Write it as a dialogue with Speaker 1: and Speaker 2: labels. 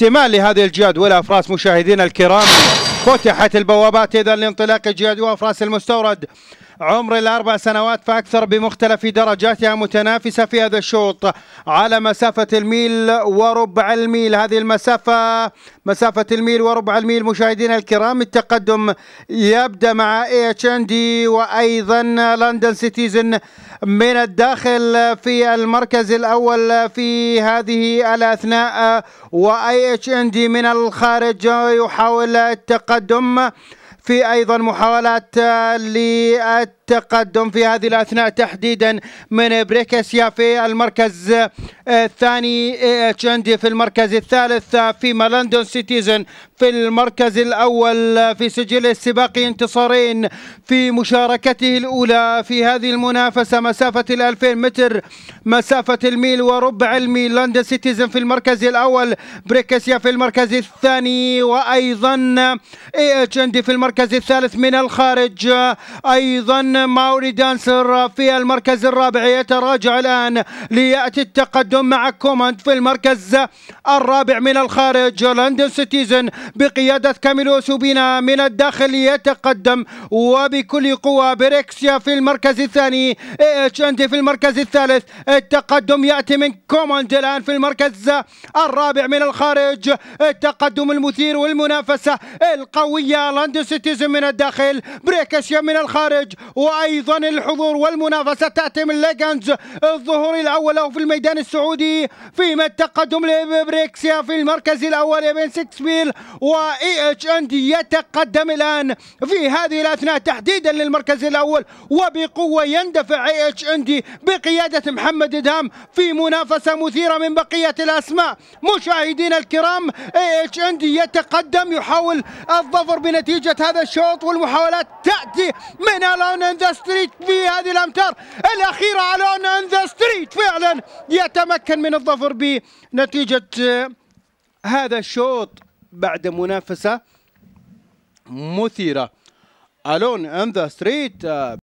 Speaker 1: استماع لهذه الجاد والافراس مشاهدينا الكرام فتحت البوابات اذا لانطلاق الجاد والافراس المستورد عمر الأربع سنوات فأكثر بمختلف درجاتها متنافسة في هذا الشوط على مسافة الميل وربع الميل هذه المسافة مسافة الميل وربع الميل مشاهدينا الكرام التقدم يبدأ مع اتش ان دي وأيضا لندن سيتيزن من الداخل في المركز الأول في هذه الأثناء وأي اتش ان دي من الخارج يحاول التقدم في ايضا محاولات للتقدم في هذه الاثناء تحديدا من بريكسيا في المركز الثاني تشندي في المركز الثالث فيما لندن سيتيزن في المركز الاول في سجل السباق انتصارين في مشاركته الاولى في هذه المنافسه مسافه ال 2000 متر مسافه الميل وربع الميل لندن سيتيزن في المركز الاول بريكسيا في المركز الثاني وايضا تشندي في المركز المركز الثالث من الخارج أيضا ماوري دانسر في المركز الرابع يتراجع الآن ليأتي التقدم مع كوماند في المركز الرابع من الخارج لندن سيتيزن بقيادة كاميلو سوبينا من الداخل يتقدم وبكل قوة بريكسيا في المركز الثاني اتش اندي في المركز الثالث التقدم يأتي من كوماند الآن في المركز الرابع من الخارج التقدم المثير والمنافسة القوية لندن سيتيزن الفيتيزم من الداخل بريكاسيا من الخارج وايضا الحضور والمنافسه تاتي من ليجنز الظهور الاول له في الميدان السعودي فيما التقدم لبريكسيا في المركز الاول بين سكسبيل واي اتش اند يتقدم الان في هذه الاثناء تحديدا للمركز الاول وبقوه يندفع اي اتش اند بقياده محمد ادهام في منافسه مثيره من بقيه الاسماء مشاهدينا الكرام اي اتش اند يتقدم يحاول الظفر بنتيجه هذا هذا الشوط والمحاولات تأتي من الون ان ذا ستريت في هذه الأمتار الأخيرة على الون ان ذا ستريت فعلا يتمكن من الظفر بنتيجة هذا الشوط بعد منافسة مثيرة الون ان ذا ستريت